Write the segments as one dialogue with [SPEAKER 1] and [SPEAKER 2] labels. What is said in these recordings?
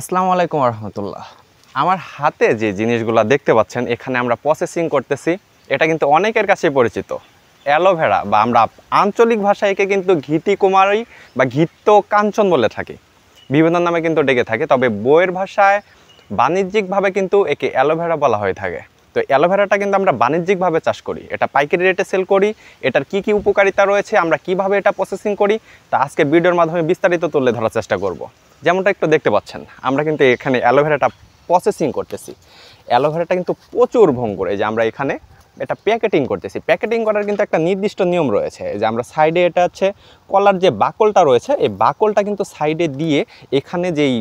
[SPEAKER 1] আসসালামু আলাইকুম রহমতুল্লাহ আমার হাতে যে জিনিসগুলো দেখতে পাচ্ছেন এখানে আমরা প্রসেসিং করতেছি এটা কিন্তু অনেকের কাছে পরিচিত অ্যালোভেরা বা আমরা আঞ্চলিক ভাষায় একে কিন্তু ঘিতি কুমারী বা ঘিত্ত কাঞ্চন বলে থাকি বিভিন্ন নামে কিন্তু ডেকে থাকে তবে বইয়ের ভাষায় বাণিজ্যিকভাবে কিন্তু একে অ্যালোভেরা বলা হয়ে থাকে তো অ্যালোভেরাটা কিন্তু আমরা বাণিজ্যিকভাবে চাষ করি এটা পাইকারি রেটে সেল করি এটার কি কি উপকারিতা রয়েছে আমরা কিভাবে এটা প্রসেসিং করি তা আজকে ভিডিওর মাধ্যমে বিস্তারিত তুলে ধরার চেষ্টা করব যেমনটা একটু দেখতে পাচ্ছেন আমরা কিন্তু এখানে অ্যালোভেরাটা প্রসেসিং করতেছি অ্যালোভেরাটা কিন্তু প্রচুর ভঙ্গুর এই যে আমরা এখানে এটা প্যাকেটিং করতেছি প্যাকেটিং করার কিন্তু একটা নির্দিষ্ট নিয়ম রয়েছে যে আমরা সাইডে এটা হচ্ছে কলার যে বাকলটা রয়েছে এই বাকলটা কিন্তু সাইডে দিয়ে এখানে যেই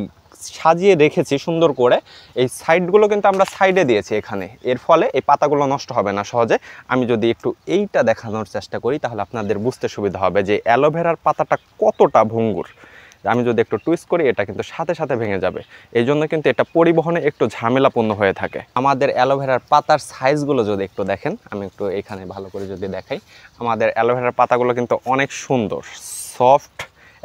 [SPEAKER 1] সাজিয়ে রেখেছি সুন্দর করে এই সাইডগুলো কিন্তু আমরা সাইডে দিয়েছি এখানে এর ফলে এই পাতাগুলো নষ্ট হবে না সহজে আমি যদি একটু এইটা দেখানোর চেষ্টা করি তাহলে আপনাদের বুঝতে সুবিধা হবে যে অ্যালোভেরার পাতাটা কতটা ভঙ্গুর আমি যদি একটু টুইস্ট করি এটা কিন্তু সাথে সাথে ভেঙে যাবে এই জন্য কিন্তু এটা পরিবহনে একটু ঝামেলাপূর্ণ হয়ে থাকে আমাদের অ্যালোভেরার পাতার সাইজগুলো যদি একটু দেখেন আমি একটু এখানে ভালো করে যদি দেখাই আমাদের অ্যালোভেরার পাতাগুলো কিন্তু অনেক সুন্দর সফট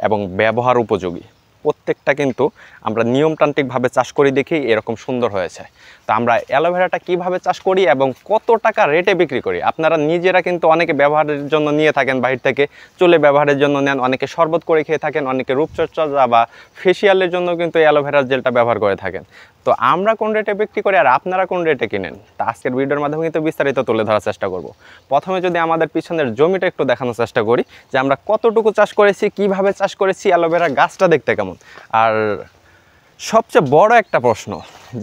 [SPEAKER 1] এবং ব্যবহার উপযোগী প্রত্যেকটা কিন্তু আমরা নিয়মতান্ত্রিকভাবে চাষ করি দেখি এরকম সুন্দর হয়েছে তো আমরা অ্যালোভেরাটা কিভাবে চাষ করি এবং কত টাকা রেটে বিক্রি করি আপনারা নিজেরা কিন্তু অনেকে ব্যবহারের জন্য নিয়ে থাকেন বাহির থেকে চলে ব্যবহারের জন্য নেন অনেকে শরবত করে খেয়ে থাকেন অনেকে রূপচর্চা বা ফেসিয়ালের জন্য কিন্তু অ্যালোভেরার জেলটা ব্যবহার করে থাকেন তো আমরা কোন রেটে বিক্রি করি আর আপনারা কোন রেটে কিনেন তা আজকের ভিডিওর মাধ্যমে কিন্তু বিস্তারিত তুলে ধরার চেষ্টা করব প্রথমে যদি আমাদের পিছনের জমিটা একটু দেখানোর চেষ্টা করি যে আমরা কতটুকু চাষ করেছি কিভাবে চাষ করেছি অ্যালোভেরা গাছটা দেখতে কেমন কেমন আর সবচেয়ে বড় একটা প্রশ্ন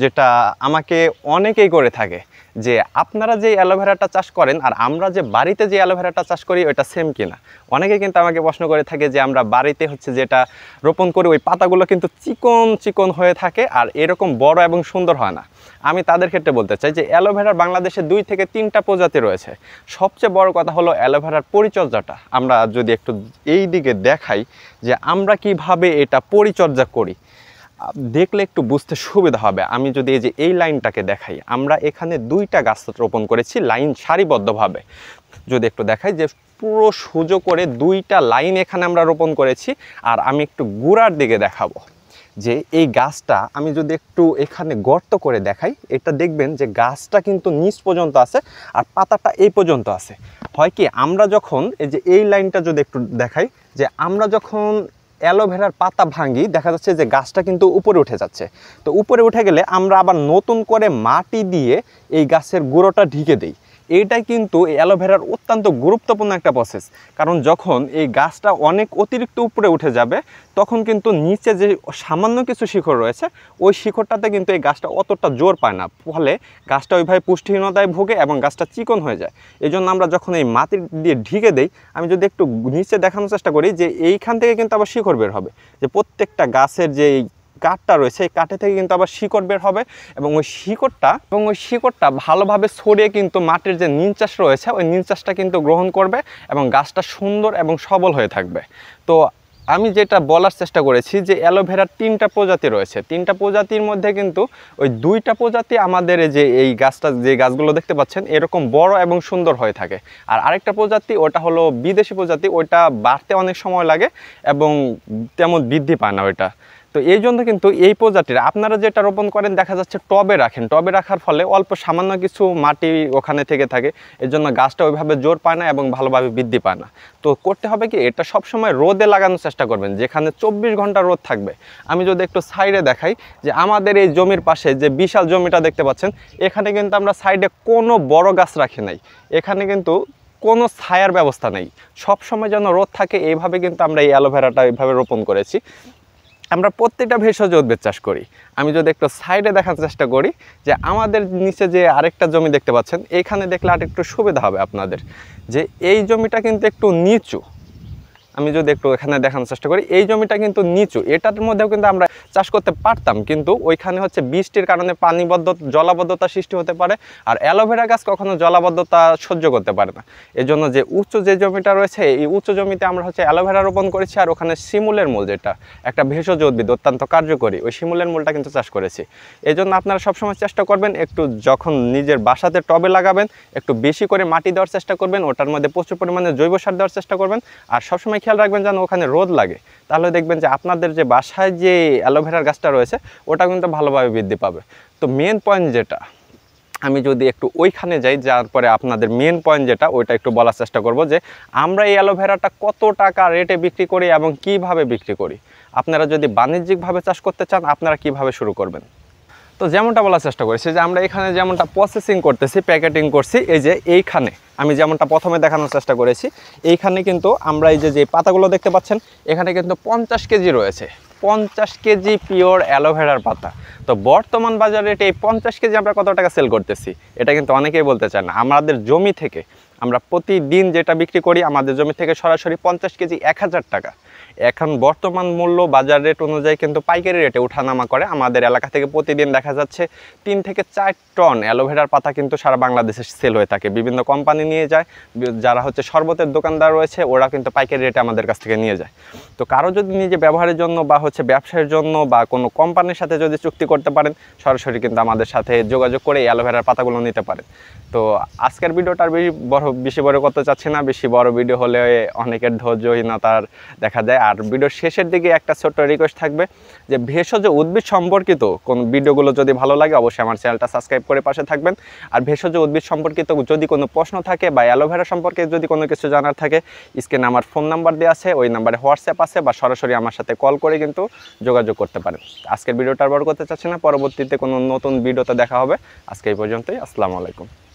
[SPEAKER 1] যেটা আমাকে অনেকেই করে থাকে যে আপনারা যে অ্যালোভেরাটা চাষ করেন আর আমরা যে বাড়িতে যে অ্যালোভেরাটা চাষ করি ওইটা সেম কিনা অনেকে কিন্তু আমাকে প্রশ্ন করে থাকে যে আমরা বাড়িতে হচ্ছে যেটা রোপণ করি ওই পাতাগুলো কিন্তু চিকন চিকন হয়ে থাকে আর এরকম বড় এবং সুন্দর হয় না আমি তাদের ক্ষেত্রে বলতে চাই যে অ্যালোভেরার বাংলাদেশে দুই থেকে তিনটা প্রজাতি রয়েছে সবচেয়ে বড় কথা হলো অ্যালোভেরার পরিচর্যাটা আমরা যদি একটু এই দিকে দেখাই যে আমরা কিভাবে এটা পরিচর্যা করি দেখলে একটু বুঝতে সুবিধা হবে আমি যদি এই যে এই লাইনটাকে দেখাই আমরা এখানে দুইটা গাছ রোপণ করেছি লাইন সারিবদ্ধভাবে যদি একটু দেখাই যে পুরো সুজো করে দুইটা লাইন এখানে আমরা রোপণ করেছি আর আমি একটু গুড়ার দিকে দেখাবো যে এই গাছটা আমি যদি একটু এখানে গর্ত করে দেখাই এটা দেখবেন যে গাছটা কিন্তু নিচ পর্যন্ত আছে আর পাতাটা এই পর্যন্ত আছে হয় কি আমরা যখন এই যে এই লাইনটা যদি একটু দেখাই যে আমরা যখন অ্যালোভেরার পাতা ভাঙি দেখা যাচ্ছে যে গাছটা কিন্তু উপরে উঠে যাচ্ছে তো উপরে উঠে গেলে আমরা আবার নতুন করে মাটি দিয়ে এই গাছের গুঁড়োটা ঢেকে দিই এইটা কিন্তু এই অ্যালোভেরার অত্যন্ত গুরুত্বপূর্ণ একটা প্রসেস কারণ যখন এই গাছটা অনেক অতিরিক্ত উপরে উঠে যাবে তখন কিন্তু নিচে যে সামান্য কিছু শিখর রয়েছে ওই শিখরটাতে কিন্তু এই গাছটা অতটা জোর পায় না ফলে গাছটা ওইভাবে পুষ্টিহীনতায় ভোগে এবং গাছটা চিকন হয়ে যায় এই আমরা যখন এই মাটির দিয়ে ঢিকে দেই আমি যদি একটু নিচে দেখানোর চেষ্টা করি যে এইখান থেকে কিন্তু আবার শিখর বের হবে যে প্রত্যেকটা গাছের যে কাঠটা রয়েছে এই কাঠে থেকে কিন্তু আবার শিকড় বের হবে এবং ওই শিকড়টা এবং ওই শিকড়টা ভালোভাবে সরিয়ে কিন্তু মাটির যে নিমচাষ রয়েছে ওই নিমচাষটা কিন্তু গ্রহণ করবে এবং গাছটা সুন্দর এবং সবল হয়ে থাকবে তো আমি যেটা বলার চেষ্টা করেছি যে অ্যালোভেরার তিনটা প্রজাতি রয়েছে তিনটা প্রজাতির মধ্যে কিন্তু ওই দুইটা প্রজাতি আমাদের যে এই গাছটা যে গাছগুলো দেখতে পাচ্ছেন এরকম বড় এবং সুন্দর হয়ে থাকে আর আরেকটা প্রজাতি ওটা হলো বিদেশি প্রজাতি ওইটা বাড়তে অনেক সময় লাগে এবং তেমন বৃদ্ধি পায় না ওইটা তো এই জন্য কিন্তু এই প্রজাতির আপনারা যেটা রোপণ করেন দেখা যাচ্ছে টবে রাখেন টবে রাখার ফলে অল্প সামান্য কিছু মাটি ওখানে থেকে থাকে এর জন্য গাছটা ওইভাবে জোর পায় না এবং ভালোভাবে বৃদ্ধি পায় না তো করতে হবে কি এটা সবসময় রোদে লাগানোর চেষ্টা করবেন যেখানে চব্বিশ ঘন্টা রোদ থাকবে আমি যদি একটু সাইডে দেখাই যে আমাদের এই জমির পাশে যে বিশাল জমিটা দেখতে পাচ্ছেন এখানে কিন্তু আমরা সাইডে কোনো বড় গাছ রাখি নাই এখানে কিন্তু কোনো ছায়ার ব্যবস্থা নেই সবসময় যেন রোদ থাকে এইভাবে কিন্তু আমরা এই অ্যালোভেরাটা এইভাবে রোপণ করেছি আমরা প্রত্যেকটা ভেষজ উদ্ভিদ চাষ করি আমি যদি একটু সাইডে দেখার চেষ্টা করি যে আমাদের নিচে যে আরেকটা জমি দেখতে পাচ্ছেন এখানে দেখলে আর একটু সুবিধা হবে আপনাদের যে এই জমিটা কিন্তু একটু নিচু আমি যদি একটু এখানে দেখানোর চেষ্টা করি এই জমিটা কিন্তু নিচু এটার মধ্যেও কিন্তু আমরা চাষ করতে পারতাম কিন্তু ওইখানে হচ্ছে বৃষ্টির কারণে পানিবদ্ধ জলাবদ্ধতা সৃষ্টি হতে পারে আর অ্যালোভেরা গাছ কখনো জলাবদ্ধতা সহ্য করতে পারে না এজন্য যে উচ্চ যে জমিটা রয়েছে এই উচ্চ জমিতে আমরা হচ্ছে অ্যালোভেরা রোপণ করেছি আর ওখানে শিমুলের মূল যেটা একটা ভেষজ উদ্ভিদ অত্যন্ত কার্যকরী ওই শিমুলের মূলটা কিন্তু চাষ করেছি এই জন্য আপনারা সবসময় চেষ্টা করবেন একটু যখন নিজের বাসাতে টবে লাগাবেন একটু বেশি করে মাটি দেওয়ার চেষ্টা করবেন ওটার মধ্যে প্রচুর পরিমাণে জৈব সার দেওয়ার চেষ্টা করবেন আর সবসময় খেয়াল রাখবেন যেন ওখানে রোদ লাগে তাহলে দেখবেন যে আপনাদের যে বাসায় যে অ্যালোভেরার গাছটা রয়েছে ওটা কিন্তু ভালোভাবে বৃদ্ধি পাবে তো মেন পয়েন্ট যেটা আমি যদি একটু ওইখানে যাই যার পরে আপনাদের মেন পয়েন্ট যেটা ওইটা একটু বলার চেষ্টা করব যে আমরা এই অ্যালোভেরাটা কত টাকা রেটে বিক্রি করি এবং কিভাবে বিক্রি করি আপনারা যদি বাণিজ্যিকভাবে চাষ করতে চান আপনারা কিভাবে শুরু করবেন তো যেমনটা বলার চেষ্টা করেছি যে আমরা এখানে যেমনটা প্রসেসিং করতেছি প্যাকেটিং করছি এই যে এইখানে আমি যেমনটা প্রথমে দেখানোর চেষ্টা করেছি এইখানে কিন্তু আমরা এই যে যে পাতাগুলো দেখতে পাচ্ছেন এখানে কিন্তু পঞ্চাশ কেজি রয়েছে পঞ্চাশ কেজি পিওর অ্যালোভেরার পাতা তো বর্তমান বাজারে এটা এই পঞ্চাশ কেজি আমরা কত টাকা সেল করতেছি এটা কিন্তু অনেকেই বলতে চান না আমাদের জমি থেকে আমরা প্রতিদিন যেটা বিক্রি করি আমাদের জমি থেকে সরাসরি পঞ্চাশ কেজি এক হাজার টাকা এখন বর্তমান মূল্য বাজার রেট অনুযায়ী কিন্তু পাইকারি রেটে উঠানামা করে আমাদের এলাকা থেকে প্রতিদিন দেখা যাচ্ছে তিন থেকে চার টন অ্যালোভেরার পাতা কিন্তু সারা বাংলাদেশে সেল হয়ে থাকে বিভিন্ন কোম্পানি নিয়ে যায় যারা হচ্ছে শরবতের দোকানদার রয়েছে ওরা কিন্তু পাইকারি রেটে আমাদের কাছ থেকে নিয়ে যায় তো কারো যদি নিজে ব্যবহারের জন্য বা হচ্ছে ব্যবসার জন্য বা কোনো কোম্পানির সাথে যদি চুক্তি করতে পারেন সরাসরি কিন্তু আমাদের সাথে যোগাযোগ করে অ্যালোভেরার পাতাগুলো নিতে পারেন তো আজকের ভিডিওটার বেশি বড় বেশি বড় করতে চাচ্ছি না বেশি বড় ভিডিও হলে অনেকের ধৈর্যহীনতার দেখা যায় আর ভিডিওর শেষের দিকে একটা ছোট্ট রিকোয়েস্ট থাকবে যে ভেষজ উদ্ভিদ সম্পর্কিত কোন ভিডিওগুলো যদি ভালো লাগে অবশ্যই আমার চ্যানেলটা সাবস্ক্রাইব করে পাশে থাকবেন আর ভেষজ উদ্ভিদ সম্পর্কিত যদি কোনো প্রশ্ন থাকে বা অ্যালোভেরা সম্পর্কে যদি কোনো কিছু জানার থাকে স্ক্রিনে আমার ফোন নাম্বার দেওয়া আছে ওই নাম্বারে হোয়াটসঅ্যাপ আছে বা সরাসরি আমার সাথে কল করে কিন্তু যোগাযোগ করতে পারেন আজকের ভিডিওটা বড় করতে চাচ্ছি না পরবর্তীতে কোনো নতুন ভিডিওতে দেখা হবে আজকে এই পর্যন্তই আসসালামু আলাইকুম